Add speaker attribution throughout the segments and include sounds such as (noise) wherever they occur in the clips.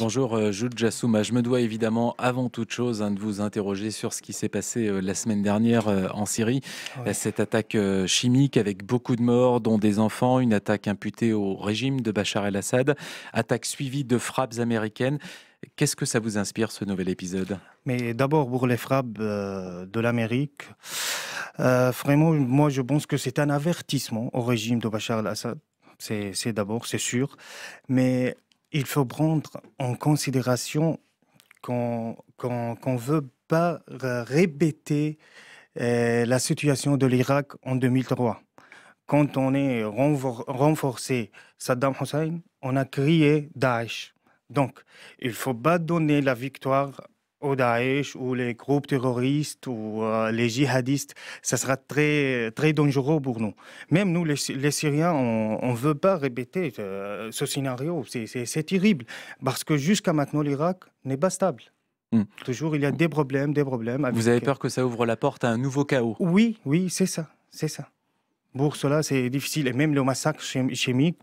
Speaker 1: Bonjour euh, Jude Jassouma, je me dois évidemment avant toute chose hein, de vous interroger sur ce qui s'est passé euh, la semaine dernière euh, en Syrie, cette attaque chimique avec beaucoup de morts dont des enfants, une attaque imputée au régime de Bachar el-Assad, attaque suivie de frappes américaines. Qu'est-ce que ça vous inspire ce nouvel épisode
Speaker 2: Mais d'abord pour les frappes de l'Amérique, vraiment moi je pense que c'est un avertissement au régime de Bachar el-Assad. C'est d'abord, c'est sûr. Mais il faut prendre en considération qu'on ne veut pas répéter euh, la situation de l'Irak en 2003. Quand on est renforcé Saddam Hussein, on a crié Daesh. Donc, il ne faut pas donner la victoire au Daesh ou les groupes terroristes ou euh, les djihadistes, ça sera très, très dangereux pour nous. Même nous, les, Syriens, on ne veut pas répéter euh, ce scénario. C'est terrible parce que jusqu'à maintenant, l'Irak n'est pas stable. Hmm. Toujours, il y a des problèmes, des problèmes. Vous avez euh, peur que ça ouvre la porte à un nouveau chaos Oui, oui, c'est ça, c'est ça. Pour cela, c'est difficile. Et même le massacre chimique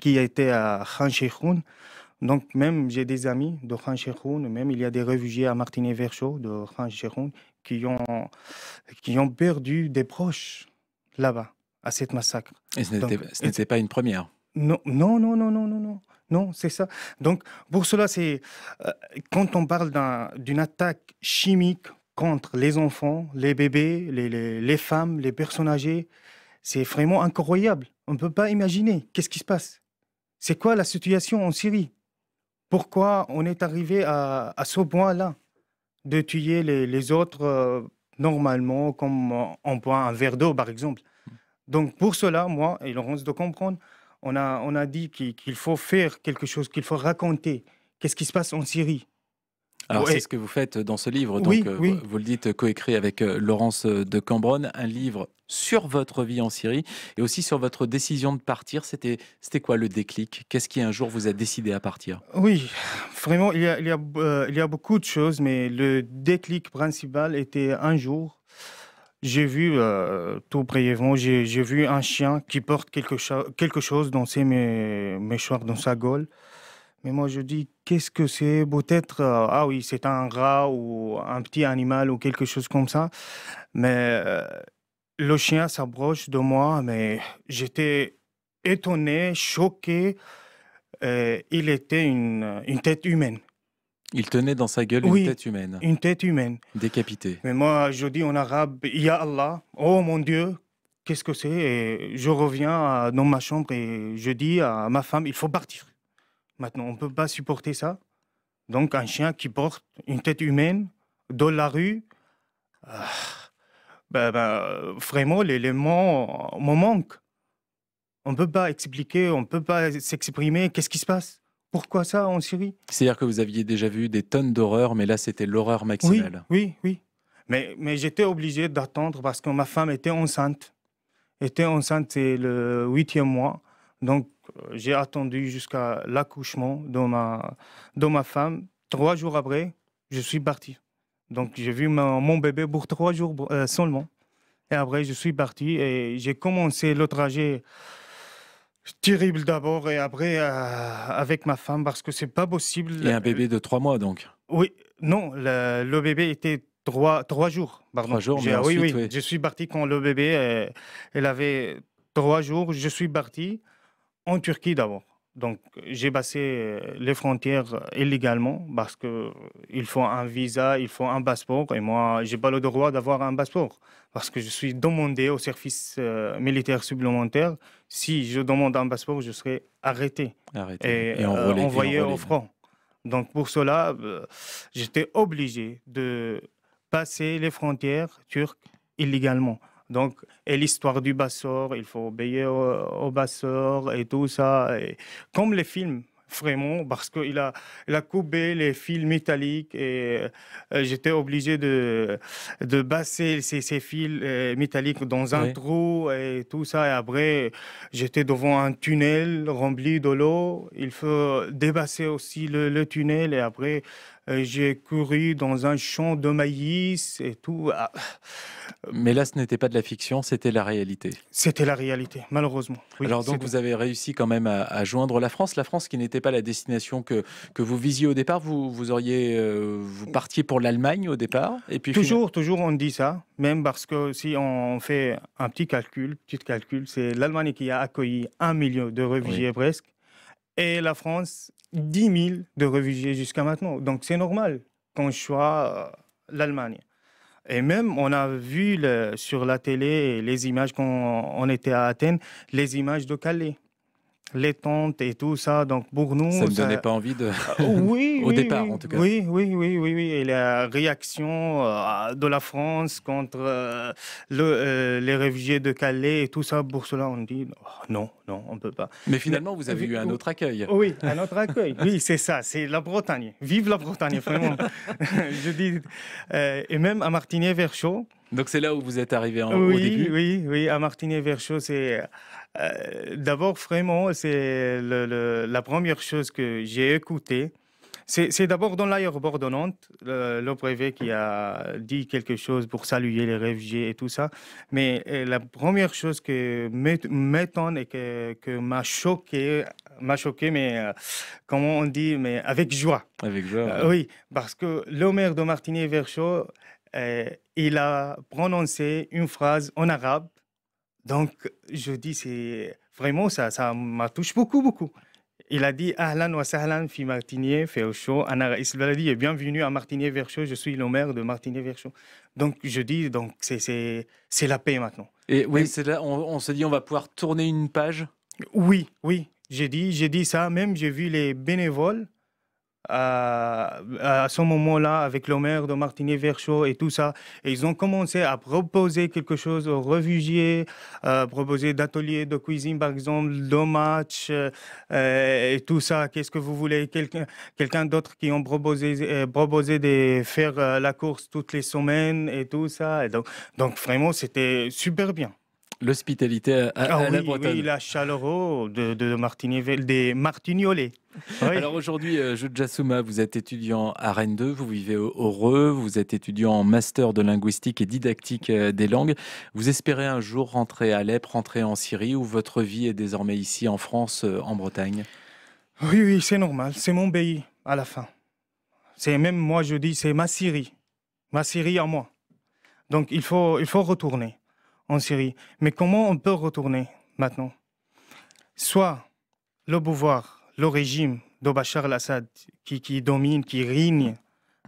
Speaker 2: qui a été à Khan Sheikhoun, donc même j'ai des amis de Khan même il y a des réfugiés à Martinet-Verchaud de Khan qui ont, qui ont perdu des proches là-bas, à cette massacre. Et ce n'était pas une première Non, non, non, non, non, non. non. c'est ça. Donc, pour cela, c'est euh, quand on parle d'une attaque chimique contre les enfants, les bébés, les, les, les femmes, les personnes âgées, c'est vraiment incroyable. On ne peut pas imaginer qu'est-ce qui se passe. C'est quoi la situation en Syrie pourquoi on est arrivé à, ce point-là de tuer les, autres euh, normalement, comme on boit un verre d'eau, par exemple. Donc, pour cela, moi et Laurence de comprendre, on a, dit qu'il faut faire quelque chose, qu'il faut raconter qu'est-ce qui se passe en Syrie alors c'est ce
Speaker 1: que vous faites dans ce livre, donc euh, Vous, le dites coécrit avec euh, Laurence euh, de Cambronne, un livre sur votre vie en Syrie et aussi sur votre décision de partir. C'était c'était quoi le déclic Qu'est-ce qui un jour vous a décidé à partir
Speaker 2: Oui, vraiment il y a, il y a, beaucoup de choses, mais le déclic principal était un jour. J'ai vu, tout brièvement, j'ai vu un chien qui porte quelque, quelque chose dans ses mé dans sa gaule. Mais moi, je dis, qu'est-ce que c'est Peut-être, euh, ah oui, c'est un rat ou un petit animal ou quelque chose comme ça. Mais euh, le chien s'approche de moi, mais j'étais étonné, choqué. il était une, tête humaine.
Speaker 1: Il tenait dans sa gueule une tête humaine. Une tête humaine. Décapitée.
Speaker 2: Mais moi, je dis en arabe, Ya Allah, oh mon Dieu, qu'est-ce que c'est et Je reviens euh, dans ma chambre et je dis à ma femme, il faut partir. Maintenant, on ne peut pas supporter ça. Donc, un chien qui porte une tête humaine dans la rue, ah, ben, ben, vraiment, l'élément me manque. On ne peut pas expliquer, on ne peut pas s'exprimer. Qu'est-ce qui se passe Pourquoi ça en Syrie
Speaker 1: C'est-à-dire que vous aviez déjà vu des tonnes d'horreurs, mais là, c'était l'horreur maximale.
Speaker 2: Oui, oui, Mais, mais j'étais obligé d'attendre parce que ma femme était enceinte. était enceinte, c'est le huitième mois. Donc, euh, j'ai attendu jusqu'à l'accouchement de ma, de ma femme. Trois jours après, je suis parti. Donc, j'ai vu mon bébé pour trois jours euh, seulement. Et après, je suis parti et j'ai commencé le trajet terrible d'abord et après euh, avec ma femme parce que c'est pas possible. Et un
Speaker 1: bébé de trois mois donc
Speaker 2: Oui, non, le, bébé était trois, jours. Trois jours, oui, oui, Je suis parti quand le bébé, elle avait trois jours, je suis parti en Turquie d'abord. Donc, j'ai passé euh, les frontières euh, illégalement parce qu'il euh, faut un visa, il faut un passeport. Et moi, je n'ai pas le droit d'avoir un passeport parce que je suis demandé au service militaire supplémentaire. Si je demande un passeport, je serai arrêté, et, envoyé au front. Donc, pour cela, j'étais obligé de passer les frontières turques illégalement. Donc, et l'histoire du bassor, il faut obéir au, bassor et tout ça. Et comme les films, vraiment, parce qu'il a, il a coupé les fils métalliques et euh, j'étais obligé de, de passer ces, fils euh, métalliques dans un trou et tout ça. Et après, j'étais devant un tunnel rempli de l'eau. Il faut débasser aussi le, tunnel et après, euh, j'ai couru dans un champ de maïs et tout. Ah. Mais là, ce n'était pas de la fiction, c'était la réalité. C'était la réalité, malheureusement. Alors donc, vous
Speaker 1: avez réussi quand même à, à joindre la France, la France qui n'était pas la destination que, que vous
Speaker 2: visiez au départ Vous, vous auriez, euh, vous partiez pour l'Allemagne au départ et puis Toujours, toujours on dit ça, même parce que si on fait un petit calcul, petit calcul, c'est l'Allemagne qui a accueilli un million de réfugiés presque, et la France 10 000 de réfugiés jusqu'à maintenant. Donc c'est normal qu'on soit euh, l'Allemagne. Et même, on a vu sur la télé les images quand on était à Athènes, les images de Calais les tentes et tout ça. Donc pour nous, ça ne donnait pas envie de. Ah, oui, (laughs) au départ oui, en tout cas. Oui, oui, oui, Et la réaction euh, de la France contre euh, euh, les réfugiés de Calais et tout ça, pour cela, on dit oh, non, non, on peut pas. Mais finalement, vous avez eu un autre accueil. Oui, (laughs) un autre accueil. oui, c'est ça, c'est la Bretagne. Vive la Bretagne, vraiment. (laughs) Je dis et même à martinet verchaud donc c'est là où vous êtes arrivé en, oui, au début Oui, oui, à Martinet-Verchaud, c'est... Euh, d'abord, vraiment, c'est la première chose que j'ai écoutée. C'est d'abord dans l'aéroport de Nantes, le, le, qui a dit quelque chose pour saluer les réfugiés et tout ça. Mais euh, la première chose que m'étonne et que, m'a choqué, m'a choqué, mais euh, comment on dit, mais avec joie. Avec joie. oui, parce que le maire de Martinet-Verchaud, euh, il a prononcé une phrase en arabe. Donc, je dis, c'est vraiment ça, ça m'a touché beaucoup, beaucoup. Il a dit Ahlan wa sahlan fi Martinier, Il la dit « bienvenue à Martinier, Verchot, je suis le maire de Martinier, Verchot. Donc je dis, donc c'est la paix maintenant. Et oui, on, se s'est dit, on va pouvoir tourner une page Oui, oui, j'ai dit, j'ai dit ça, même j'ai vu les bénévoles à, à ce moment-là avec le maire de martinet Verchaud et tout ça. Et ils ont commencé à proposer quelque chose aux réfugiés, euh, proposer d'ateliers de cuisine, par exemple, de match euh, et tout ça. Qu'est-ce que vous voulez Quelqu'un quelqu'un d'autre qui ont proposé, euh, proposé de faire la course toutes les semaines et tout ça. Et donc, donc vraiment, c'était super bien l'hospitalité à, ah la Bretagne. la chaleur de, de des Martignolais. Alors aujourd'hui, euh,
Speaker 1: vous êtes étudiant à Rennes 2, vous vivez au, vous êtes étudiant en master de linguistique et didactique euh, des langues. Vous espérez un jour rentrer à Alep, rentrer en Syrie, où votre vie
Speaker 2: est désormais ici en France, euh, en Bretagne Oui, oui, c'est normal, c'est mon pays à la fin. C'est même moi, je dis, c'est ma Syrie, ma Syrie à moi. Donc il faut retourner en Syrie. Mais comment on peut retourner maintenant Soit le pouvoir, le régime de Bachar al-Assad qui, domine, qui règne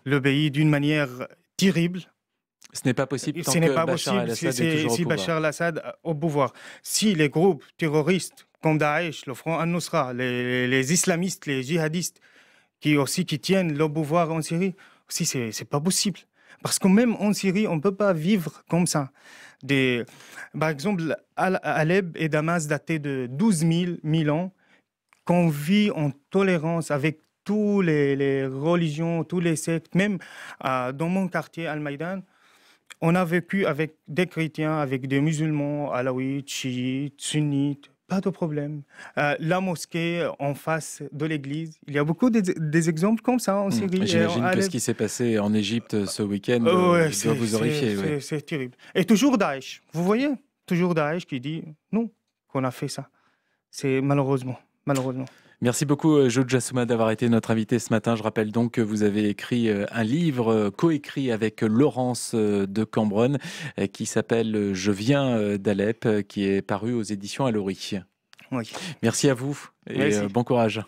Speaker 2: le pays d'une manière terrible. Ce n'est pas possible tant Ce n'est pas possible si, est toujours au Bachar el assad au pouvoir. Si les groupes terroristes comme Daesh, le Front al-Nusra, les, islamistes, les djihadistes, qui aussi qui tiennent le pouvoir en Syrie, si c'est pas possible. Parce que même en Syrie, on ne peut pas vivre comme ça par exemple, Aleb et Damas datés de 12 000, ans, qu'on vit en tolérance avec toutes les, religions, tous les sectes, même euh, dans mon quartier, Al-Maïdan, on a vécu avec des chrétiens, avec des musulmans, alawites, chiites, sunnites, pas de problème. Euh, la mosquée euh, en face de l'église. Il y a beaucoup de, des exemples comme ça en hmm. Syrie. J'imagine que ce qui
Speaker 1: s'est passé en Égypte ce week-end euh, vous
Speaker 2: C'est terrible. Et toujours Daesh. Vous voyez Toujours Daesh qui dit non, qu'on a fait ça. C'est malheureusement malheureusement.
Speaker 1: Merci beaucoup, euh, Joe Jassouma, d'avoir été notre invité ce matin. Je rappelle donc que vous avez écrit euh, un livre euh, coécrit avec Laurence de Cambronne qui s'appelle Je viens d'Alep, qui est paru aux éditions Alori. Oui. Merci à vous et bon courage.